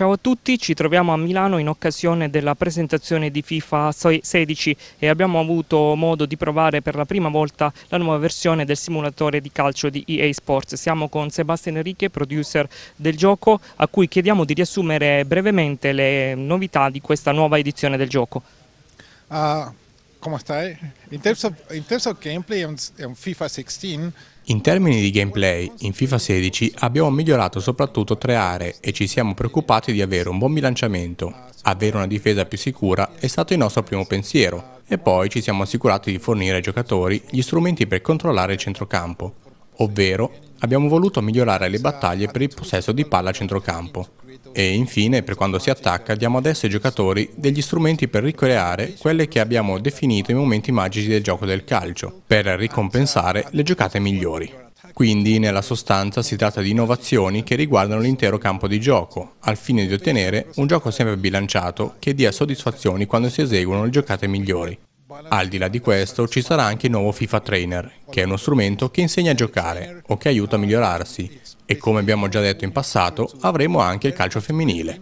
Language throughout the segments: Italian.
Ciao a tutti, ci troviamo a Milano in occasione della presentazione di FIFA 16 e abbiamo avuto modo di provare per la prima volta la nuova versione del simulatore di calcio di EA Sports. Siamo con Sebastian Enrique, producer del gioco, a cui chiediamo di riassumere brevemente le novità di questa nuova edizione del gioco. Uh, come stai? Eh? In terms of, in terms of gameplay è un, FIFA 16 in termini di gameplay, in FIFA 16 abbiamo migliorato soprattutto tre aree e ci siamo preoccupati di avere un buon bilanciamento. Avere una difesa più sicura è stato il nostro primo pensiero e poi ci siamo assicurati di fornire ai giocatori gli strumenti per controllare il centrocampo, ovvero abbiamo voluto migliorare le battaglie per il possesso di palla a centrocampo. E infine, per quando si attacca, diamo adesso ai giocatori degli strumenti per ricreare quelle che abbiamo definito i momenti magici del gioco del calcio, per ricompensare le giocate migliori. Quindi, nella sostanza, si tratta di innovazioni che riguardano l'intero campo di gioco, al fine di ottenere un gioco sempre bilanciato che dia soddisfazioni quando si eseguono le giocate migliori. Al di là di questo ci sarà anche il nuovo FIFA Trainer, che è uno strumento che insegna a giocare o che aiuta a migliorarsi, e come abbiamo già detto in passato, avremo anche il calcio femminile.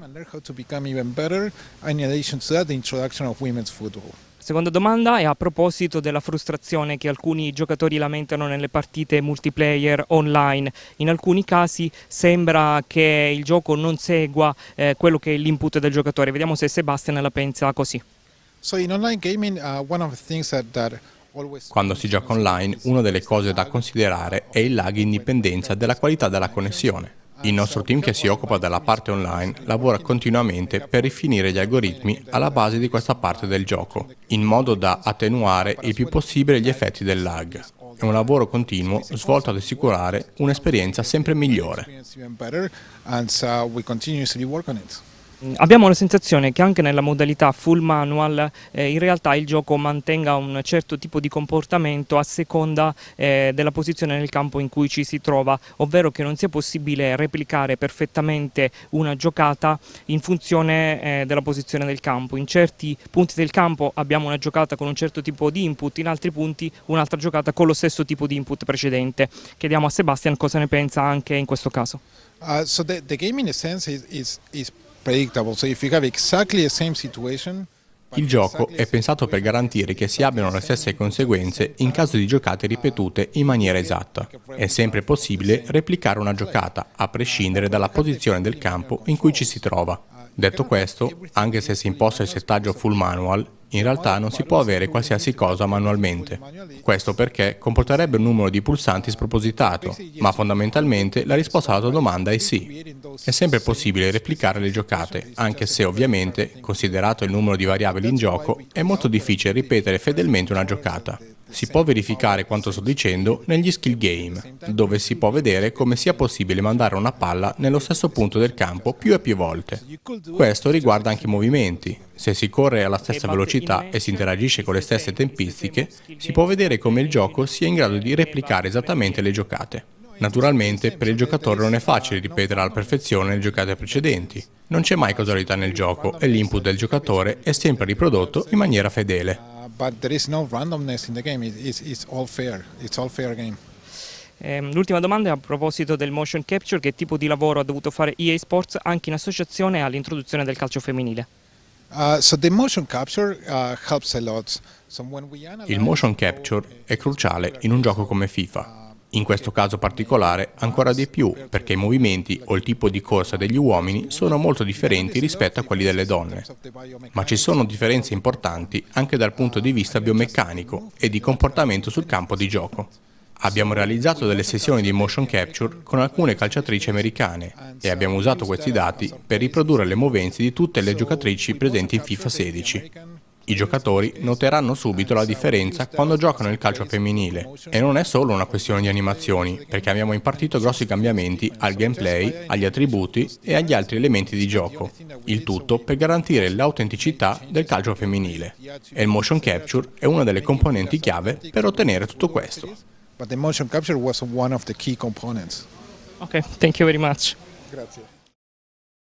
Seconda domanda è a proposito della frustrazione che alcuni giocatori lamentano nelle partite multiplayer online. In alcuni casi sembra che il gioco non segua eh, quello che è l'input del giocatore. Vediamo se Sebastian la pensa così. So in online gaming uh, one of the things that, that... Quando si gioca online, una delle cose da considerare è il lag in dipendenza della qualità della connessione. Il nostro team che si occupa della parte online lavora continuamente per rifinire gli algoritmi alla base di questa parte del gioco, in modo da attenuare il più possibile gli effetti del lag. È un lavoro continuo svolto ad assicurare un'esperienza sempre migliore. Mm, abbiamo la sensazione che anche nella modalità full manual eh, in realtà il gioco mantenga un certo tipo di comportamento a seconda eh, della posizione nel campo in cui ci si trova, ovvero che non sia possibile replicare perfettamente una giocata in funzione eh, della posizione del campo. In certi punti del campo abbiamo una giocata con un certo tipo di input, in altri punti un'altra giocata con lo stesso tipo di input precedente. Chiediamo a Sebastian cosa ne pensa anche in questo caso. Uh, so the, the game in a sense is, is, is... Il gioco è pensato per garantire che si abbiano le stesse conseguenze in caso di giocate ripetute in maniera esatta. È sempre possibile replicare una giocata, a prescindere dalla posizione del campo in cui ci si trova. Detto questo, anche se si imposta il settaggio full manual, in realtà non si può avere qualsiasi cosa manualmente. Questo perché comporterebbe un numero di pulsanti spropositato, ma fondamentalmente la risposta alla tua domanda è sì. È sempre possibile replicare le giocate, anche se ovviamente, considerato il numero di variabili in gioco, è molto difficile ripetere fedelmente una giocata. Si può verificare quanto sto dicendo negli skill game, dove si può vedere come sia possibile mandare una palla nello stesso punto del campo più e più volte. Questo riguarda anche i movimenti. Se si corre alla stessa velocità e si interagisce con le stesse tempistiche, si può vedere come il gioco sia in grado di replicare esattamente le giocate. Naturalmente, per il giocatore non è facile ripetere alla perfezione le giocate precedenti. Non c'è mai causalità nel gioco e l'input del giocatore è sempre riprodotto in maniera fedele but there is no randomness in the game. It, it's, it's all fair. It's all fair game. Ehm, l'ultima domanda è a proposito del motion capture, che tipo di lavoro ha dovuto fare EA Sports anche in associazione all'introduzione del calcio femminile? Uh, uh, Il motion capture è cruciale in un gioco come FIFA. In questo caso particolare ancora di più perché i movimenti o il tipo di corsa degli uomini sono molto differenti rispetto a quelli delle donne. Ma ci sono differenze importanti anche dal punto di vista biomeccanico e di comportamento sul campo di gioco. Abbiamo realizzato delle sessioni di motion capture con alcune calciatrici americane e abbiamo usato questi dati per riprodurre le movenze di tutte le giocatrici presenti in FIFA 16. I giocatori noteranno subito la differenza quando giocano il calcio femminile e non è solo una questione di animazioni, perché abbiamo impartito grossi cambiamenti al gameplay, agli attributi e agli altri elementi di gioco, il tutto per garantire l'autenticità del calcio femminile. E il motion capture è una delle componenti chiave per ottenere tutto questo. But the motion capture was one of the key components. Okay, thank you very much. Grazie.